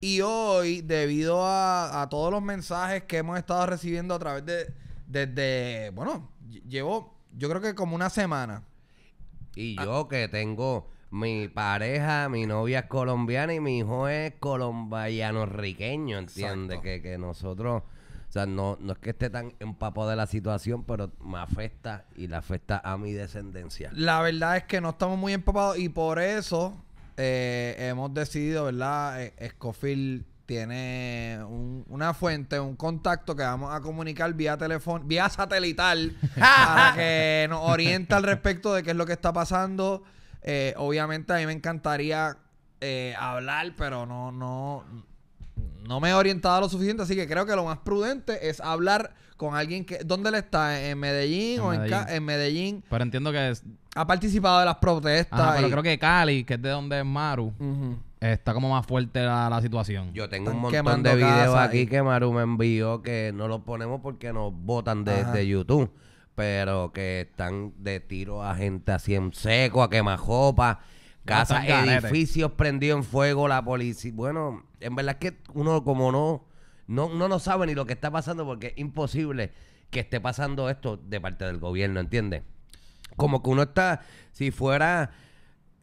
Y hoy, debido a, todos los mensajes que hemos estado recibiendo a través de, desde, bueno, llevo, yo creo que como una semana. Y ah. yo que tengo mi pareja, mi novia es colombiana y mi hijo es colombiano-riqueño, ¿entiendes? Que, que nosotros... O sea, no, no es que esté tan empapado de la situación, pero me afecta y la afecta a mi descendencia. La verdad es que no estamos muy empapados y por eso eh, hemos decidido, ¿verdad? E, Scofield tiene una fuente, un contacto que vamos a comunicar vía teléfono, vía satelital, para que nos oriente al respecto de qué es lo que está pasando. Eh, obviamente a mí me encantaría eh, hablar, pero no, no, no me he orientado lo suficiente, así que creo que lo más prudente es hablar con alguien que... ¿Dónde le está? ¿En Medellín o En, en, Medellín? Pero entiendo que... Es... Ha participado de las protestas. pero creo que Cali, que es de donde es Maru, está como más fuerte la, situación. Yo tengo un montón de videos aquí que Maru me envió que no los ponemos porque nos votan desde YouTube pero que están de tiro a gente así en seco, a quemajopa, casas, edificios prendidos en fuego, la policía. Bueno, en verdad es que uno como no no, no nos sabe ni lo que está pasando porque es imposible que esté pasando esto de parte del gobierno, ¿entiendes? Como que uno está, si fuera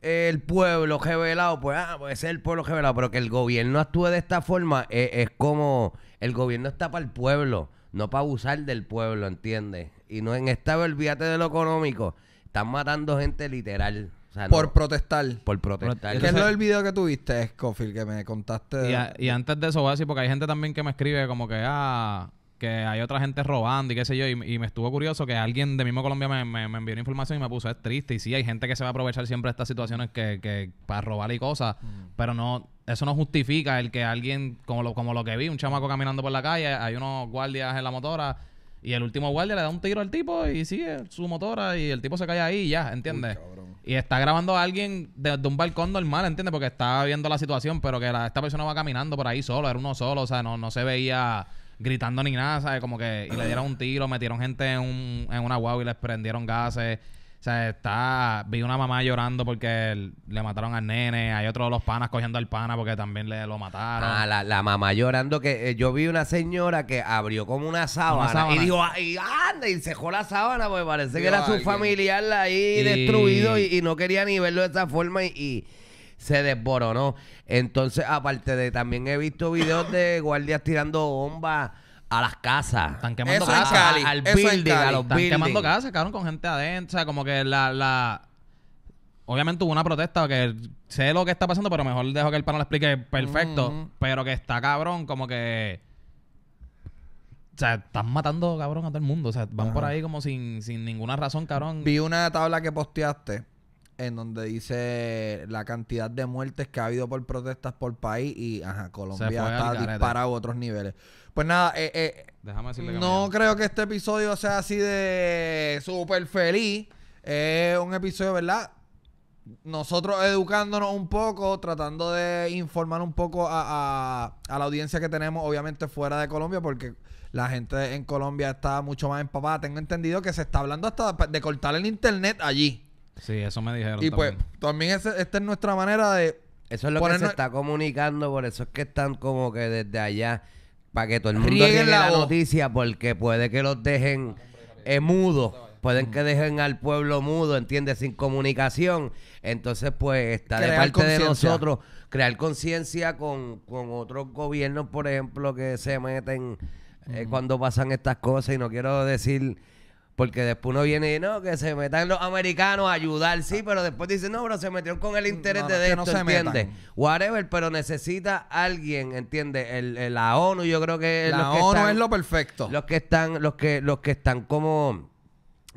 el pueblo revelado, pues, ah, puede ser el pueblo revelado, pero que el gobierno actúe de esta forma eh, es, como el gobierno está para el pueblo, no para abusar del pueblo, ¿entiendes? Y no en esta, olvídate de lo económico, están matando gente literal por, protestar. por protestar. ¿Qué es lo del video que tuviste, Scofield, que me contaste? Y, antes de eso, voy a decir, porque hay gente también que me escribe como que, ah, que hay otra gente robando y qué sé yo. Y, me estuvo curioso que alguien de mismo Colombia me, envió una información y me puso, es triste. Y sí, hay gente que se va a aprovechar siempre estas situaciones que, que para robar y cosas, mm. pero no eso no justifica el que alguien, como lo, como lo que vi, un chamaco caminando por la calle, hay unos guardias en la motora y el último guardia le da un tiro al tipo y sigue su motora y el tipo se cae ahí y ya, ¿entiendes? Y está grabando a alguien desde un balcón normal, ¿entiendes? Porque estaba viendo la situación, pero que la, esta persona va caminando por ahí solo, era uno solo, o sea, no, no se veía gritando ni nada, ¿sabes? Como que le dieron un tiro, metieron gente en, un, en una guagua y les prendieron gases. O sea, está. Vi una mamá llorando porque le mataron al nene. Hay otro de los panas cogiendo al pana porque también le lo mataron. Ah, la, la mamá llorando que eh, yo vi una señora que abrió como una sábana, y dijo, "Ay, anda, y cejó la sábana, porque parece que era su familiar ahí destruido y, no quería ni verlo de esa forma y, y se desboronó. Entonces, aparte de también he visto videos de guardias tirando bombas a las casas. Están quemando casas. Al building, a los Están quemando casas, cabrón, con gente adentro. O sea, como que la, Obviamente hubo una protesta que sé lo que está pasando, pero mejor dejo que el pan lo explique perfecto. Pero que está cabrón, como que... O sea, están matando, cabrón, a todo el mundo. O sea, van por ahí como sin, sin ninguna razón, cabrón. Vi una tabla que posteaste en donde dice la cantidad de muertes que ha habido por protestas por país y ajá, Colombia está disparado a otros niveles. Pues nada, eh, eh decirle no creo que este episodio sea así de súper feliz. Es un episodio, ¿verdad? Nosotros educándonos un poco, tratando de informar un poco a, a la audiencia que tenemos, obviamente fuera de Colombia, porque la gente en Colombia está mucho más empapada. Tengo entendido que se está hablando hasta de cortar el internet allí. Sí, eso me dijeron. Y pues, también ese, esta es nuestra manera de. Eso es lo que se está comunicando, por eso es que están como que desde allá, para que todo el mundo llegue la, noticia, porque puede que los dejen eh, mudos pueden que dejen al pueblo mudo, entiende Sin comunicación. Entonces, pues está de parte de nosotros crear conciencia con, otros gobiernos, por ejemplo, que se meten eh, cuando pasan estas cosas. Y no quiero decir porque después uno viene y no, que se metan los americanos a ayudar, sí, pero después dice no, pero se metió con el interés de esto, no se ¿entiendes? Whatever, pero necesita alguien, ¿entiendes? El, la ONU, yo creo que. La ONU es lo perfecto. Los que están, los que, los que están como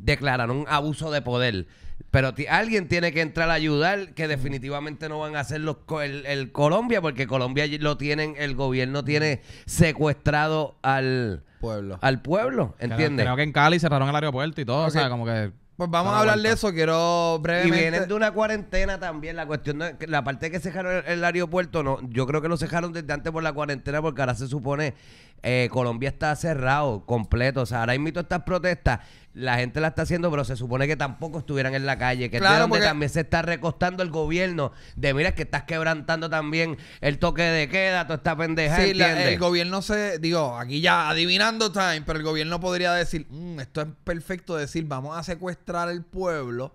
declararon abuso de poder. Pero alguien tiene que entrar a ayudar, que definitivamente no van a hacer los el, Colombia, porque Colombia lo tienen, el gobierno tiene secuestrado al pueblo. Al pueblo, ¿entiendes? Creo, que en Cali cerraron el aeropuerto y todo, o sea, como que pues vamos a hablar de eso, quiero brevemente. Y vienen de una cuarentena también. La cuestión, de, la parte que cejaron el, el aeropuerto, no, yo creo que lo cejaron desde antes por la cuarentena, porque ahora se supone eh, Colombia está cerrado completo. O sea, ahora invito a estas protestas, la gente la está haciendo, pero se supone que tampoco estuvieran en la calle, que claro, también se está recostando el gobierno de mira que estás quebrantando también el toque de queda, toda esta pendeja. Sí, el gobierno se, digo, aquí ya adivinando time, pero el gobierno podría decir, mm, esto es perfecto decir, vamos a secuestrar entrar el pueblo,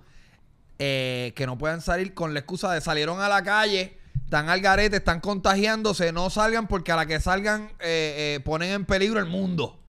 eh, que no puedan salir con la excusa de salieron a la calle, están al garete, están contagiándose, no salgan porque a la que salgan eh, eh, ponen en peligro el mundo.